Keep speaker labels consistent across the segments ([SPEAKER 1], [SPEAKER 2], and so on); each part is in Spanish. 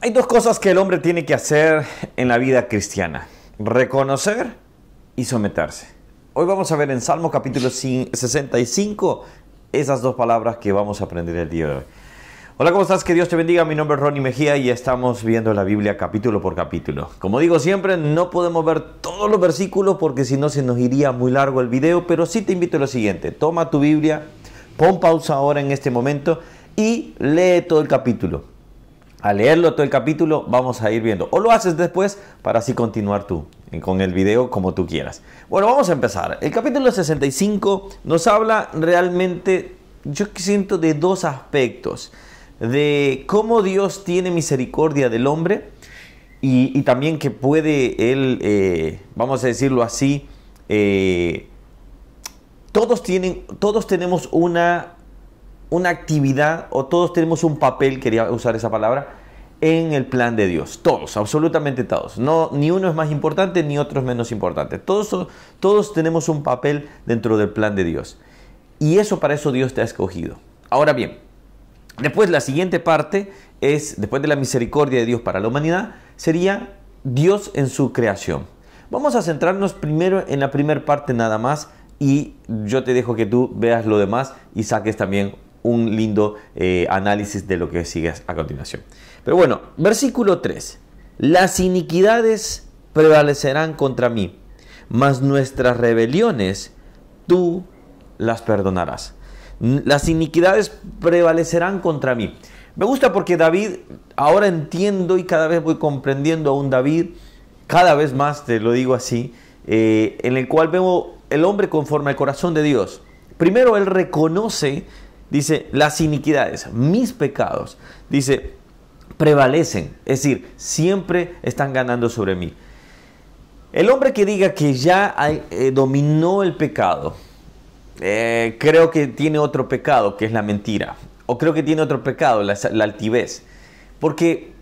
[SPEAKER 1] Hay dos cosas que el hombre tiene que hacer en la vida cristiana. Reconocer y someterse. Hoy vamos a ver en Salmo capítulo 65 esas dos palabras que vamos a aprender el día de hoy. Hola, ¿cómo estás? Que Dios te bendiga. Mi nombre es Ronnie Mejía y estamos viendo la Biblia capítulo por capítulo. Como digo siempre, no podemos ver todos los versículos porque si no se nos iría muy largo el video, pero sí te invito a lo siguiente. Toma tu Biblia, pon pausa ahora en este momento y lee todo el capítulo a leerlo todo el capítulo, vamos a ir viendo. O lo haces después para así continuar tú eh, con el video como tú quieras. Bueno, vamos a empezar. El capítulo 65 nos habla realmente, yo siento, de dos aspectos. De cómo Dios tiene misericordia del hombre y, también que puede Él, eh, vamos a decirlo así, eh, todos, tienen, todos tenemos una una actividad o todos tenemos un papel, quería usar esa palabra, en el plan de Dios. Todos, absolutamente todos. No, ni uno es más importante ni otro es menos importante. Todos, todos tenemos un papel dentro del plan de Dios. Y eso para eso Dios te ha escogido. Ahora bien, después la siguiente parte es, después de la misericordia de Dios para la humanidad, sería Dios en su creación. Vamos a centrarnos primero en la primera parte nada más y yo te dejo que tú veas lo demás y saques también un lindo eh, análisis de lo que sigue a continuación. Pero bueno, versículo 3. Las iniquidades prevalecerán contra mí, mas nuestras rebeliones tú las perdonarás. Las iniquidades prevalecerán contra mí. Me gusta porque David, ahora entiendo y cada vez voy comprendiendo a un David, cada vez más te lo digo así, eh, en el cual vemos el hombre conforme al corazón de Dios. Primero, él reconoce dice, las iniquidades, mis pecados, dice, prevalecen, es decir, siempre están ganando sobre mí. El hombre que diga que ya eh, dominó el pecado, eh, creo que tiene otro pecado, que es la mentira, o creo que tiene otro pecado, la, la altivez, porque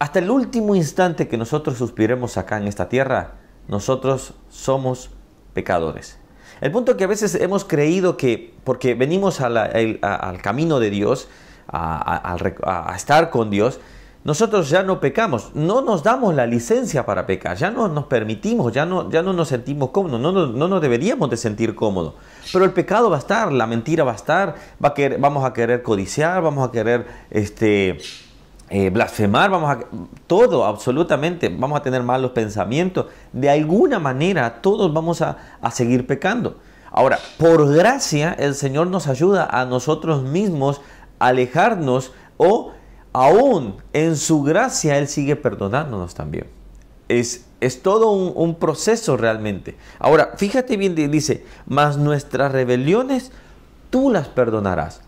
[SPEAKER 1] hasta el último instante que nosotros suspiremos acá en esta tierra, nosotros somos pecadores. El punto que a veces hemos creído que, porque venimos al camino de Dios, a, estar con Dios, nosotros ya no pecamos, no nos damos la licencia para pecar, ya no nos permitimos, ya no, ya no nos sentimos cómodos, no, no, no nos deberíamos de sentir cómodos. Pero el pecado va a estar, la mentira va a estar, a querer, vamos a querer codiciar, vamos a querer este, eh, blasfemar, vamos a todo, absolutamente, vamos a tener malos pensamientos. De alguna manera, todos vamos a, seguir pecando. Ahora, por gracia, el Señor nos ayuda a nosotros mismos a alejarnos o aún en su gracia Él sigue perdonándonos también. Es, es todo un, un proceso realmente. Ahora, fíjate bien, dice, mas nuestras rebeliones tú las perdonarás.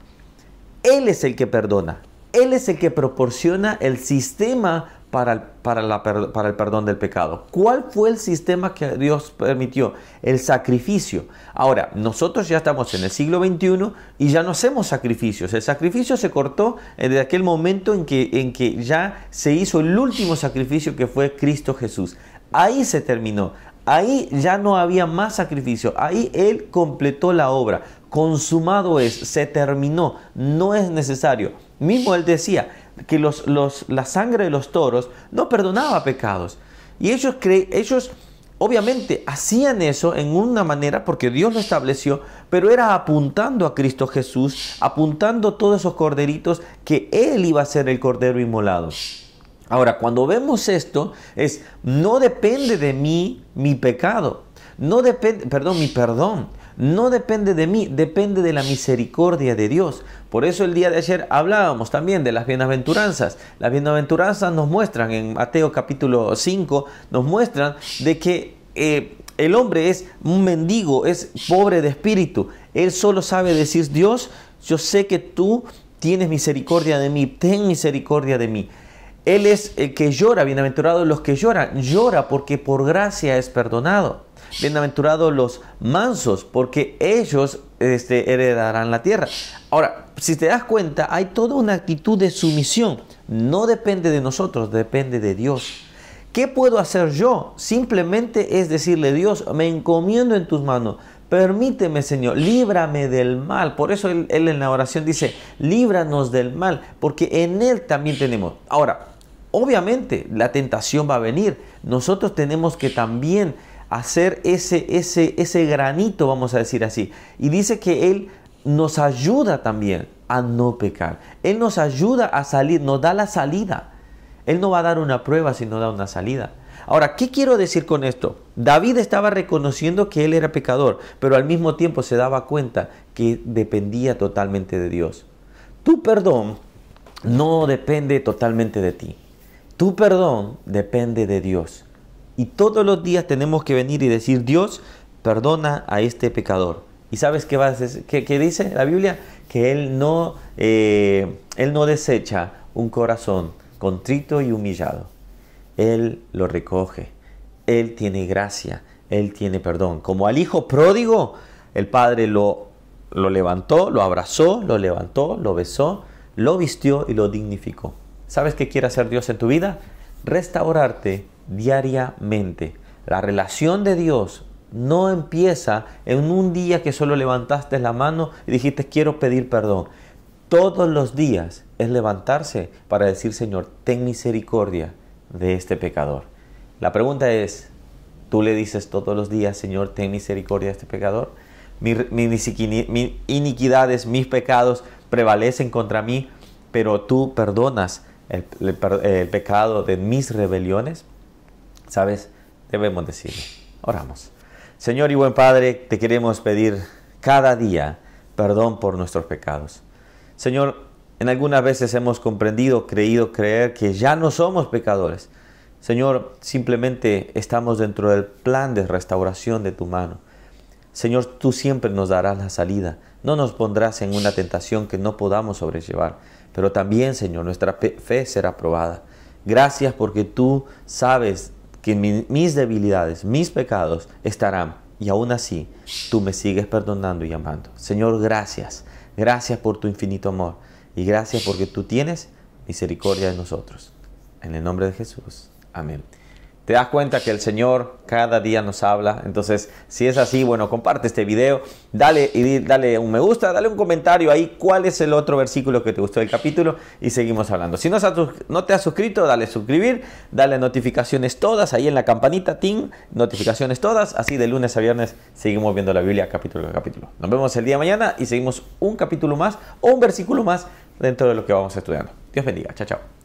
[SPEAKER 1] Él es el que perdona, él es el que proporciona el sistema para el, para, el, perdón del pecado. ¿Cuál fue el sistema que Dios permitió? El sacrificio. Ahora, nosotros ya estamos en el siglo XXI y ya no hacemos sacrificios. El sacrificio se cortó desde aquel momento en que, en que ya se hizo el último sacrificio que fue Cristo Jesús. Ahí se terminó. Ahí ya no había más sacrificio. Ahí Él completó la obra. Consumado es, se terminó, no es necesario. Mismo él decía que los, los, la sangre de los toros no perdonaba pecados. Y ellos, cre, ellos obviamente hacían eso en una manera porque Dios lo estableció, pero era apuntando a Cristo Jesús, apuntando todos esos corderitos que Él iba a ser el cordero inmolado. Ahora, cuando vemos esto, es no depende de mí mi pecado, no depende, perdón, mi perdón, no depende de mí, depende de la misericordia de Dios. Por eso el día de ayer hablábamos también de las bienaventuranzas. Las bienaventuranzas nos muestran, en Mateo capítulo 5, nos muestran de que... Eh, el hombre es un mendigo, es pobre de espíritu. Él solo sabe decir, Dios, yo sé que tú tienes misericordia de mí, ten misericordia de mí. Él es el que llora, bienaventurados los que lloran, llora porque por gracia es perdonado bienaventurados los mansos, porque ellos este, heredarán la tierra. Ahora, si te das cuenta, hay toda una actitud de sumisión. No depende de nosotros, depende de Dios. ¿Qué puedo hacer yo? Simplemente es decirle, Dios, me encomiendo en tus manos. Permíteme, Señor, líbrame del mal. Por eso él, en la oración dice, líbranos del mal, porque en Él también tenemos. Ahora, obviamente la tentación va a venir. Nosotros tenemos que también hacer ese, ese, granito, vamos a decir así. Y dice que Él nos ayuda también a no pecar. Él nos ayuda a salir, nos da la salida. Él no va a dar una prueba si no da una salida. Ahora, ¿qué quiero decir con esto? David estaba reconociendo que él era pecador, pero al mismo tiempo se daba cuenta que dependía totalmente de Dios. Tu perdón no depende totalmente de ti. Tu perdón depende de Dios. Y todos los días tenemos que venir y decir, Dios, perdona a este pecador. ¿Y sabes qué, dice la Biblia? Que Él no, eh, él no desecha un corazón contrito y humillado. Él lo recoge. Él tiene gracia. Él tiene perdón. Como al hijo pródigo, el padre lo, lo levantó, lo abrazó, lo levantó, lo besó, lo vistió y lo dignificó. ¿Sabes qué quiere hacer Dios en tu vida? Restaurarte diariamente. La relación de Dios no empieza en un día que solo levantaste la mano y dijiste quiero pedir perdón. Todos los días es levantarse para decir Señor, ten misericordia de este pecador. La pregunta es, ¿tú le dices todos los días Señor, ten misericordia de este pecador? Mis iniquidades, mis pecados prevalecen contra mí, pero tú perdonas el pecado de mis rebeliones. ¿Sabes? Debemos decirlo. Oramos. Señor y buen Padre, te queremos pedir cada día perdón por nuestros pecados. Señor, en algunas veces hemos comprendido, creído, creer que ya no somos pecadores. Señor, simplemente estamos dentro del plan de restauración de tu mano. Señor, tú siempre nos darás la salida. No nos pondrás en una tentación que no podamos sobrellevar. Pero también, Señor, nuestra fe será probada. Gracias porque tú sabes que mis debilidades, mis pecados estarán y aún así tú me sigues perdonando y amando. Señor, gracias. Gracias por tu infinito amor y gracias porque tú tienes misericordia de nosotros. En el nombre de Jesús. Amén. Te das cuenta que el Señor cada día nos habla. Entonces, si es así, bueno, comparte este video, dale y dale un me gusta, dale un comentario ahí cuál es el otro versículo que te gustó del capítulo y seguimos hablando. Si no, no te has suscrito, dale suscribir, dale notificaciones todas ahí en la campanita, team notificaciones todas. Así de lunes a viernes seguimos viendo la Biblia capítulo a capítulo. Nos vemos el día de mañana y seguimos un capítulo más o un versículo más dentro de lo que vamos estudiando. Dios bendiga. Chao, chao.